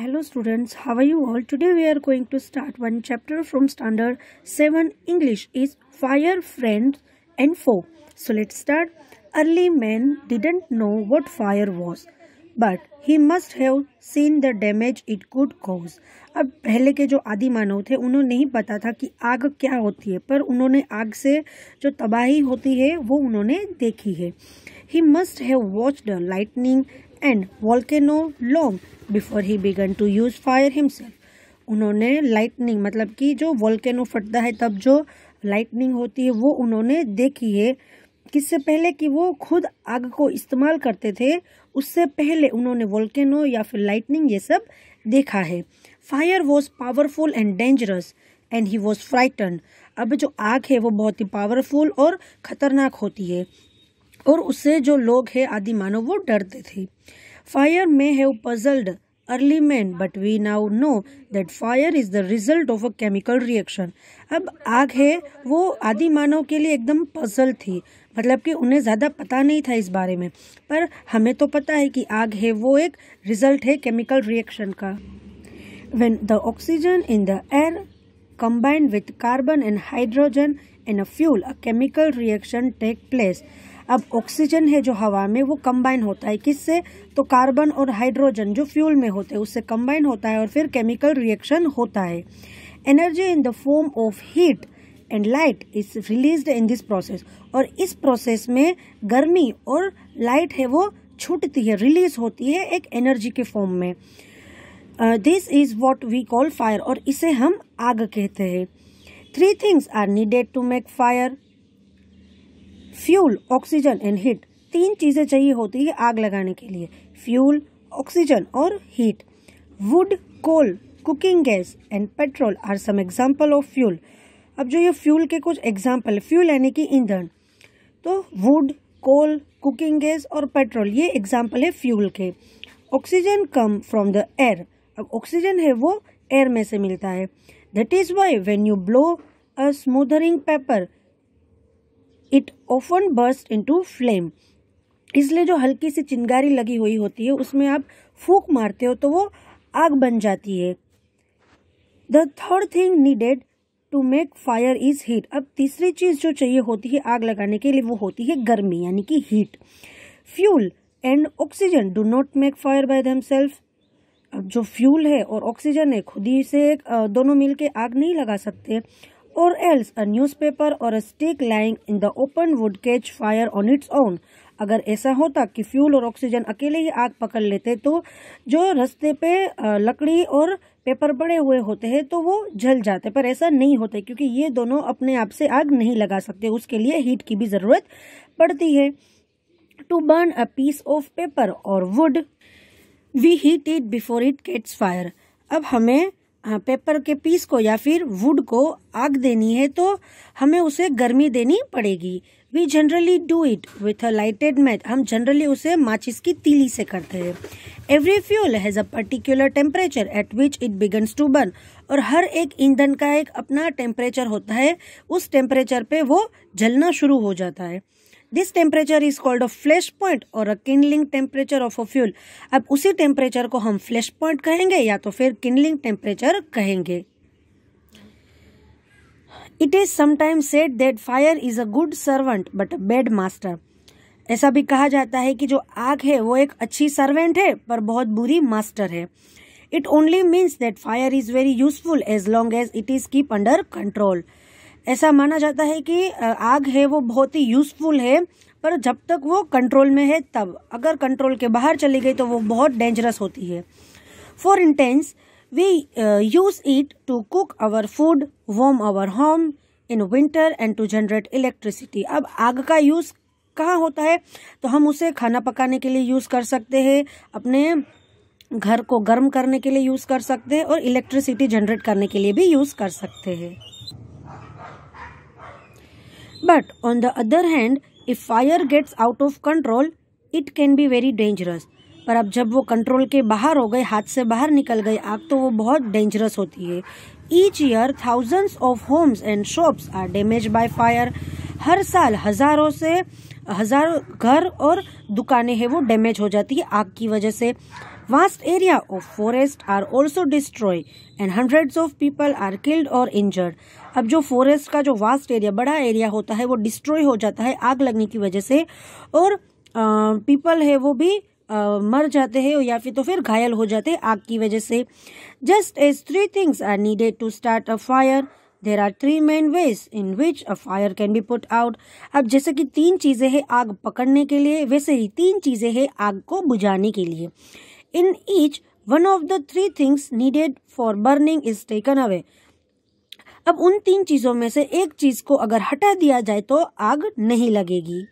hello students how are you all today we are going to start one chapter from standard 7 english is fire friends and foe so let's start early man didn't know what fire was but he must have seen the damage it could cause अब पहले के जो आदि मानव थे उन्हें नहीं पता था कि आग क्या होती है पर उन्होंने आग से जो तबाही होती है वो उन्होंने देखी है he must have watch the lightning and volcano long before he began to use fire himself उन्होंने लाइटनिंग मतलब कि जो वॉल्केनो फटता है तब जो लाइटनिंग होती है वो उन्होंने देखी है किससे पहले कि वो खुद आग को इस्तेमाल करते थे उससे पहले उन्होंने वॉल्केनो या फिर लाइटनिंग ये सब देखा है fire was powerful and dangerous and he was frighten अब जो आग है वो बहुत ही पावरफुल और ख़तरनाक होती है और उससे जो लोग है आदि मानव वो डरते थे fire may have puzzled early man but we now know that fire is the result of a chemical reaction अब आग है वो आदि मानव के लिए एकदम पजल थी मतलब कि उन्हें ज़्यादा पता नहीं था इस बारे में पर हमें तो पता है कि आग है वो एक रिजल्ट है केमिकल रिएक्शन का when the oxygen in the air combined with carbon and hydrogen in a fuel a chemical reaction take place अब ऑक्सीजन है जो हवा में वो कंबाइन होता है किससे तो कार्बन और हाइड्रोजन जो फ्यूल में होते हैं उससे कंबाइन होता है और फिर केमिकल रिएक्शन होता है energy in the form of heat and light is release in this process और इस प्रोसेस में गर्मी और लाइट है वो छूटती है रिलीज होती है एक एनर्जी के फॉर्म में this is what we call fire और इसे हम आग कहते हैं Three things are needed to make fire. Fuel oxygen and heat तीन चीज़ें चाहिए होती है आग लगाने के लिए फ्यूल ऑक्सीजन और heat wood coal cooking gas and petrol are some example of fuel अब जो ये फ्यूल के कुछ एग्जाम्पल फ्यूल यानी कि ईंधन तो वुड कोल कुकिंग गैस और पेट्रोल ये एग्जाम्पल है फ्यूल के oxygen come from the air अब ऑक्सीजन है वो एयर में से मिलता है That is why when you blow a smothering pepper, it often burst into flame. इसलिए जो हल्की सी चिंगारी लगी हुई होती है उसमें आप फूक मारते हो तो वो आग बन जाती है the third thing needed to make fire is heat अब तीसरी चीज़ जो चाहिए होती है आग लगाने के लिए वो होती है गर्मी यानी कि heat fuel and oxygen do not make fire by themselves जो फ्यूल है और ऑक्सीजन है खुद ही से दोनों मिलके आग नहीं लगा सकते और else newspaper or a stick lying in the open wood catch fire on its own अगर ऐसा होता कि फ्यूल और ऑक्सीजन अकेले ही आग पकड़ लेते तो जो रस्ते पे लकड़ी और पेपर पड़े हुए होते हैं तो वो जल जाते पर ऐसा नहीं होता क्योंकि ये दोनों अपने आप से आग नहीं लगा सकते उसके लिए हीट की भी ज़रूरत पड़ती है to burn a piece of paper or wood we heat it before it gets fire अब हमें पेपर हाँ, के पीस को या फिर वुड को आग देनी है तो हमें उसे गर्मी देनी पड़ेगी we generally do it with a lighted match हम जनरली उसे माचिस की तीली से करते हैं every fuel has a particular temperature at which it begins to burn और हर एक ईंधन का एक अपना टेम्परेचर होता है उस टेम्परेचर पे वो जलना शुरू हो जाता है this temperature is called a flash point or a kindling temperature of a fuel अब उसी टेम्परेचर को हम फ्लैश पॉइंट कहेंगे या तो फिर किनलिंग टेम्परेचर कहेंगे it is sometime said that fire is a good servant but a bad master ऐसा भी कहा जाता है कि जो आग है वो एक अच्छी सर्वेंट है पर बहुत बुरी मास्टर है it only means that fire is very useful as long as it is keep under control ऐसा माना जाता है कि आग है वो बहुत ही यूज़फुल है पर जब तक वो कंट्रोल में है तब अगर कंट्रोल के बाहर चली गई तो वो बहुत डेंजरस होती है for instance we use it to cook our food warm our home in winter and to generate electricity अब आग का यूज़ कहाँ होता है तो हम उसे खाना पकाने के लिए यूज़ कर सकते हैं अपने घर को गर्म करने के लिए यूज़ कर सकते हैं और इलेक्ट्रिसिटी जनरेट करने के लिए भी यूज़ कर सकते हैं But on the other hand, if fire gets out of control, it can be very dangerous. पर अब जब वो कंट्रोल के बाहर हो गए हाथ से बाहर निकल गई आग तो वो बहुत डेंजरस होती है each year thousands of homes and shops are damage by fire हर साल हजारों से हजारों घर और दुकानें हैं वो डैमेज हो जाती है आग की वजह से vast area of forest are also destroy and hundreds of people are killed or injured अब जो फॉरेस्ट का जो वास्ट एरिया बड़ा एरिया होता है वो डिस्ट्रॉय हो जाता है आग लगने की वजह से और पीपल है वो भी आ, मर जाते हैं या फिर तो फिर घायल हो जाते हैं आग की वजह से just as three things are needed to start a fire there are three main ways in which a fire can be put out अब जैसे कि तीन चीज़ें हैं आग पकड़ने के लिए वैसे ही तीन चीज़ें हैं आग को बुझाने के लिए in each one of the three things needed for burning is taken away अब उन तीन चीजों में से एक चीज को अगर हटा दिया जाए तो आग नहीं लगेगी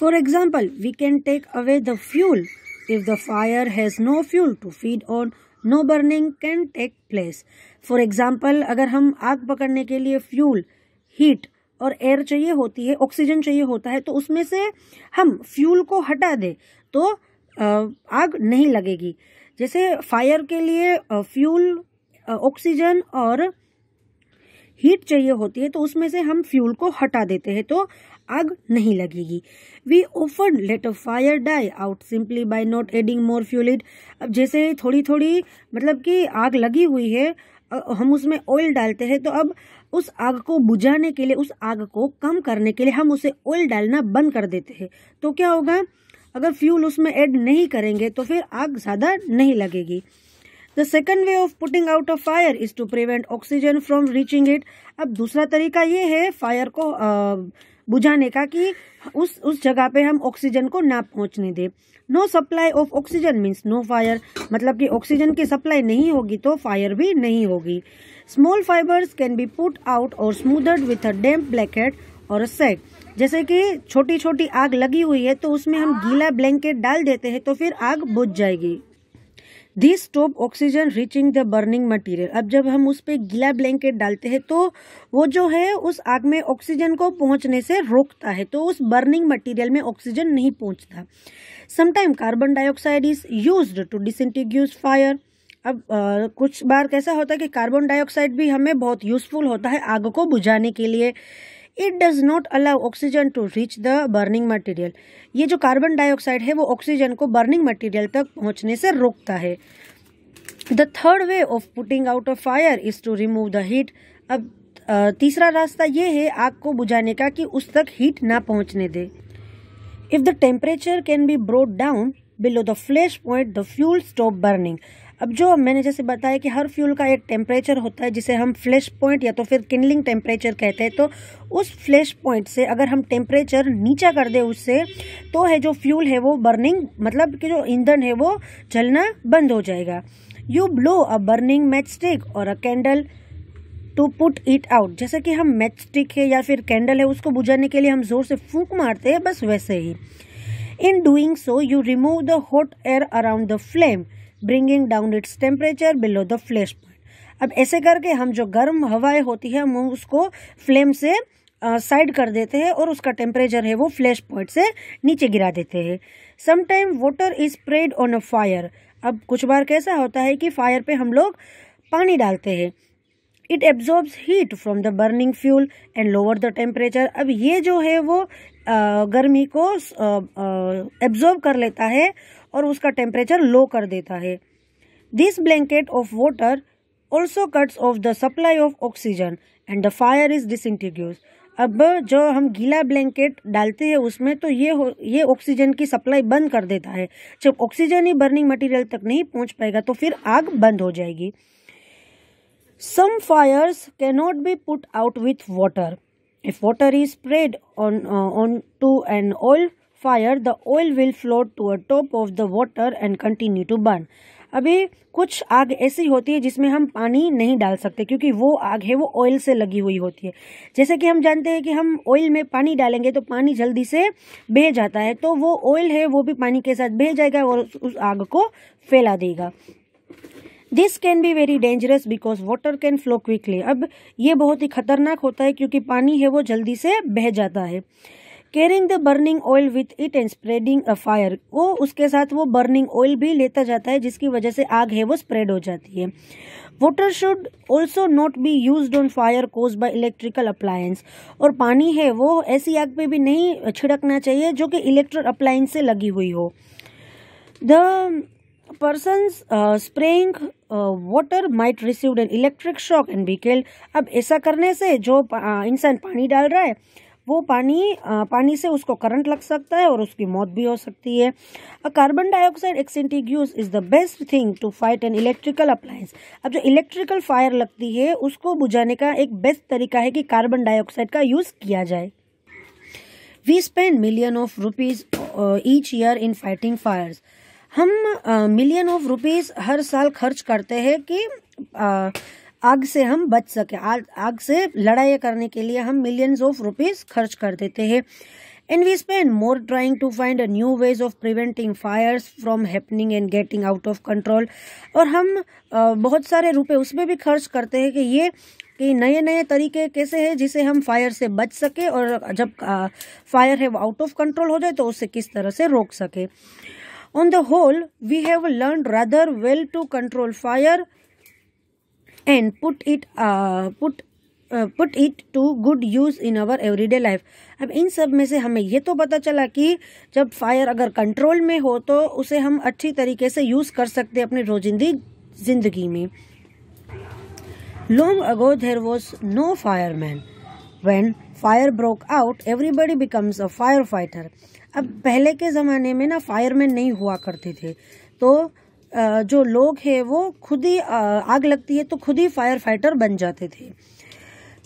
for example we can take away the fuel if the fire has no fuel to feed on no burning can take place for example अगर हम आग पकड़ने के लिए फ्यूल हीट और एयर चाहिए होती है ऑक्सीजन चाहिए होता है तो उसमें से हम फ्यूल को हटा दें तो आग नहीं लगेगी जैसे फायर के लिए फ्यूल ऑक्सीजन और हीट चाहिए होती है तो उसमें से हम फ्यूल को हटा देते हैं तो आग नहीं लगेगी we often let a fire die out simply by not adding more fuel it अब जैसे थोड़ी थोड़ी मतलब कि आग लगी हुई है हम उसमें ऑयल डालते हैं तो अब उस आग को बुझाने के लिए उस आग को कम करने के लिए हम उसे ऑयल डालना बंद कर देते हैं तो क्या होगा अगर फ्यूल उसमें ऐड नहीं करेंगे तो फिर आग ज़्यादा नहीं लगेगी the second way of putting out of fire is to prevent oxygen from reaching इट अब दूसरा तरीका ये है फायर को बुझाने का कि उस उस जगह पे हम ऑक्सीजन को ना पहुंचने दे no supply of oxygen means no fire मतलब कि ऑक्सीजन की सप्लाई नहीं होगी तो फायर भी नहीं होगी small fires can be put out or smothered with a डैम्प ब्लैकेट और सेक जैसे कि छोटी छोटी आग लगी हुई है तो उसमें हम गीला ब्लैंकेट डाल देते हैं तो फिर आग बुझ जाएगी this stop oxygen reaching the burning material अब जब हम उस पर गीला ब्लैंकेट डालते हैं तो वो जो है उस आग में ऑक्सीजन को पहुंचने से रोकता है तो उस बर्निंग मटेरियल में ऑक्सीजन नहीं पहुंचता sometime carbon dioxide is use to extinguish fire अब आ, कुछ बार कैसा होता है कि कार्बन डाइऑक्साइड भी हमें बहुत यूजफुल होता है आग को बुझाने के लिए it does not allow oxygen to reach the burning material ये जो कार्बन डाइऑक्साइड है वो ऑक्सीजन को बर्निंग मटेरियल तक पहुंचने से रोकता है the third way of putting out of fire is to remove the heat अब तीसरा रास्ता ये है आग को बुझाने का कि उस तक हीट ना पहुंचने दे if the temperature can be brought down below the flash point the fuel stop burning अब जो मैंने जैसे बताया कि हर फ्यूल का एक टेम्परेचर होता है जिसे हम फ्लैश पॉइंट या तो फिर किनलिंग टेम्परेचर कहते हैं तो उस फ्लैश पॉइंट से अगर हम टेम्परेचर नीचा कर दें उससे तो है जो फ्यूल है वो बर्निंग मतलब कि जो ईंधन है वो जलना बंद हो जाएगा you blow a burning match stick or a candle to put it out जैसे कि हम मैच स्टिक है या फिर कैंडल है उसको बुझाने के लिए हम ज़ोर से फूक मारते हैं बस वैसे ही in doing so you remove the hot air around the flame bringing down its temperature below the flash point अब ऐसे करके हम जो गर्म हवाएं होती है हम उसको फ्लेम से साइड कर देते हैं और उसका टेम्परेचर है वो फ्लैश पॉइंट से नीचे गिरा देते हैं sometime water is spread on a fire अब कुछ बार कैसा होता है कि फायर पे हम लोग पानी डालते हैं it absorbs heat from the burning fuel and lower the temperature अब ये जो है वो गर्मी को एब्जॉर्ब कर लेता है और उसका टेम्परेचर लो कर देता है this blanket of water also cuts off the supply of oxygen and the fire is डिस अब जो हम गीला ब्लैंकेट डालते हैं उसमें तो ये हो ये ऑक्सीजन की सप्लाई बंद कर देता है जब ऑक्सीजन ही बर्निंग मटेरियल तक नहीं पहुंच पाएगा तो फिर आग बंद हो जाएगी some fires cannot be put out with water if water is spread on on to an oil fire the oil will float to a top of the water and continue to burn अभी कुछ आग ऐसी होती है जिसमें हम पानी नहीं डाल सकते क्योंकि वो आग है वो ऑयल से लगी हुई होती है जैसे कि हम जानते हैं कि हम ऑयल में पानी डालेंगे तो पानी जल्दी से बह जाता है तो वो ऑयल है वो भी पानी के साथ बह जाएगा और उस आग को फैला देगा this can be very dangerous because water can flow quickly अब ये बहुत ही खतरनाक होता है क्योंकि पानी है वो जल्दी से बह जाता है carrying the burning oil with it and spreading a fire वो उसके साथ वो बर्निंग ऑयल भी लेता जाता है जिसकी वजह से आग है वो स्प्रेड हो जाती है water should also not be use on fire cause by electrical appliance और पानी है वो ऐसी आग पे भी नहीं छिड़कना चाहिए जो कि इलेक्ट्रिक अप्लायंस से लगी हुई हो the person spraying water might receive an electric shock and be killed अब ऐसा करने से जो uh, इंसान पानी डाल रहा है वो पानी पानी से उसको करंट लग सकता है और उसकी मौत भी हो सकती है कार्बन डाइऑक्साइड एक्सेंटिक is the best thing to fight an electrical appliance अब जो इलेक्ट्रिकल फायर लगती है उसको बुझाने का एक बेस्ट तरीका है कि कार्बन डाइऑक्साइड का यूज़ किया जाए we spend million of rupees each year in fighting fire हम मिलियन ऑफ रुपीज़ हर साल खर्च करते हैं कि uh, आग से हम बच सके आग, से लड़ाई करने के लिए हम मिलियंस ऑफ रुपीस खर्च कर देते हैं and we spend more trying to find a new ways of preventing fires from happening and getting out of control और हम बहुत सारे रुपए उसमें भी खर्च करते हैं कि ये कि नए नए तरीके कैसे हैं जिसे हम फायर से बच सके और जब फायर है वो आउट ऑफ कंट्रोल हो जाए तो उसे किस तरह से रोक सके on the whole we have learn rather well to control fire and put it uh, put put it to good use in our everyday life अब इन सब में से हमें ये तो पता चला कि जब फायर अगर कंट्रोल में हो तो उसे हम अच्छी तरीके से यूज़ कर सकते हैं अपनी रोजिंदी जिंदगी में ago there was no fire man when fire broke out everybody becomes a fire fighter अब पहले के ज़माने में ना फायरमैन नहीं हुआ करते थे तो जो लोग हैं वो खुद ही आग लगती है तो खुद ही फायर फाइटर बन जाते थे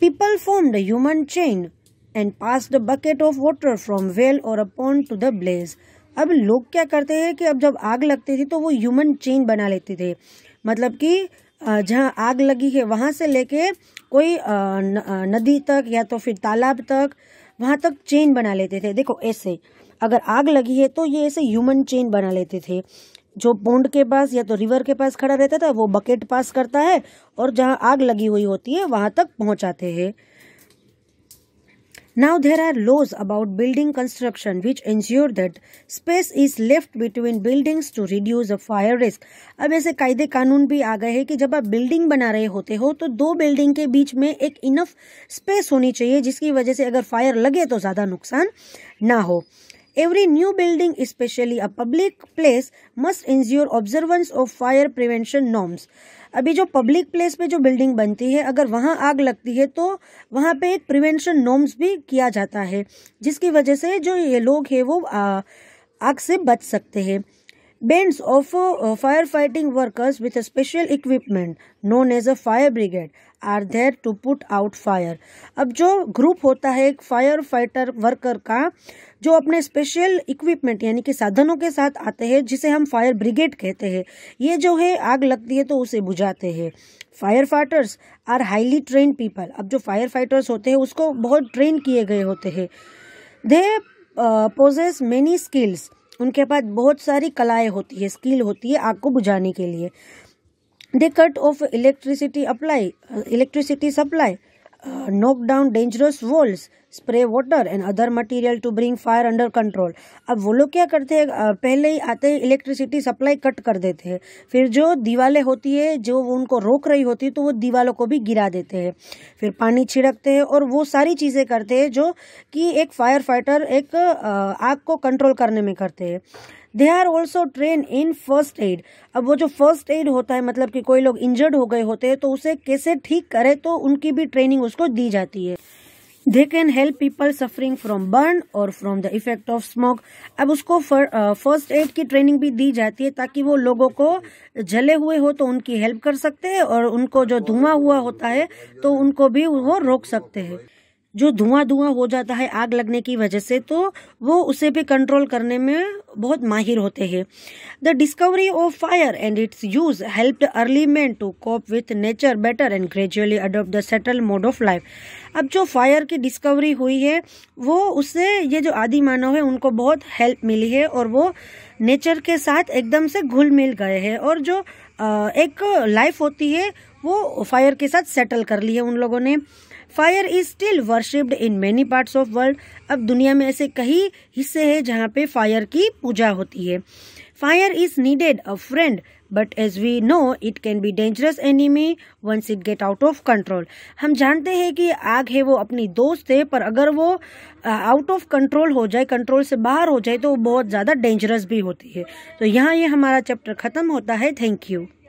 people form the human chain and pass the bucket of water from well और uh upon to the blaze अब लोग क्या करते हैं कि अब जब आग लगती थी तो वो ह्यूमन चेन बना लेते थे मतलब कि जहाँ आग लगी है वहाँ से लेके कोई नदी तक या तो फिर तालाब तक वहाँ तक चेन बना लेते थे देखो ऐसे अगर आग लगी है तो ये ऐसे ह्यूमन चेन बना लेते थे जो पोंड के पास या तो रिवर के पास खड़ा रहता था वो बकेट पास करता है और जहाँ आग लगी हुई होती है वहाँ तक पहुँचाते हैं now there are laws about building construction which ensure that space is left between buildings to reduce a fire risk अब ऐसे कायदे कानून भी आ गए हैं कि जब आप बिल्डिंग बना रहे होते हो तो दो बिल्डिंग के बीच में एक इनफ स्पेस होनी चाहिए जिसकी वजह से अगर फायर लगे तो ज़्यादा नुकसान ना हो Every new building, especially a public place, must ensure observance of fire prevention norms. अभी जो पब्लिक प्लेस पे जो बिल्डिंग बनती है अगर वहाँ आग लगती है तो वहाँ पे एक प्रिवेंशन नॉर्म्स भी किया जाता है जिसकी वजह से जो ये लोग हैं वो आ, आग से बच सकते हैं bands of fire fighting workers with special equipment known as a fire brigade are there to put out fire अब जो ग्रुप होता है एक फायर फाइटर वर्कर का जो अपने स्पेशल इक्विपमेंट यानी कि साधनों के साथ आते हैं जिसे हम फायर ब्रिगेड कहते हैं ये जो है आग लगती है तो उसे बुझाते हैं fire fighters are highly train people अब जो फायर फाइटर्स होते हैं उसको बहुत ट्रेन किए गए होते हैं दे पोजेस मेनी स्किल्स उनके पास बहुत सारी कलाएं होती है स्किल होती है आग को बुझाने के लिए they cut off electricity apply electricity supply uh, knock down dangerous walls spray water and other material to bring fire under control अब वो लोग क्या करते हैं पहले ही आते ही इलेक्ट्रिसिटी सप्लाई कट कर देते हैं फिर जो दीवालें होती है जो वो उनको रोक रही होती है तो वो दीवालों को भी गिरा देते हैं फिर पानी छिड़कते हैं और वो सारी चीज़ें करते हैं जो कि एक फायर फाइटर एक आग को कंट्रोल करने में करते हैं they are also train in first aid अब वो जो फर्स्ट एड होता है मतलब कि कोई लोग इंजर्ड हो गए होते हैं तो उसे कैसे ठीक करे तो उनकी भी ट्रेनिंग उसको दी जाती है they can help people suffering from burn और from the effect of smoke अब उसको फर्स्ट एड की ट्रेनिंग भी दी जाती है ताकि वो लोगों को जले हुए हो तो उनकी हेल्प कर सकते हैं और उनको जो धुआं हुआ होता है तो उनको भी वो रोक सकते हैं जो धुआं धुआं हो जाता है आग लगने की वजह से तो वो उसे भी कंट्रोल करने में बहुत माहिर होते हैं the discovery of fire and its use help early man to cope with nature better and gradually adopt the settle mode of life अब जो फायर की डिस्कवरी हुई है वो उससे ये जो आदि मानव है उनको बहुत हेल्प मिली है और वो नेचर के साथ एकदम से घुल मिल गए हैं और जो एक लाइफ होती है वो फायर के साथ सेटल कर ली है उन लोगों ने fire is still worshipped in many parts of world अब दुनिया में ऐसे कई हिस्से हैं जहाँ पे फायर की पूजा होती है fire is needed a friend but as we know it can be dangerous enemy once it get out of control हम जानते हैं कि आग है वो अपनी दोस्त है पर अगर वो आउट ऑफ कंट्रोल हो जाए कंट्रोल से बाहर हो जाए तो वो बहुत ज़्यादा डेंजरस भी होती है तो यहाँ ये यह हमारा चैप्टर ख़त्म होता है थैंक यू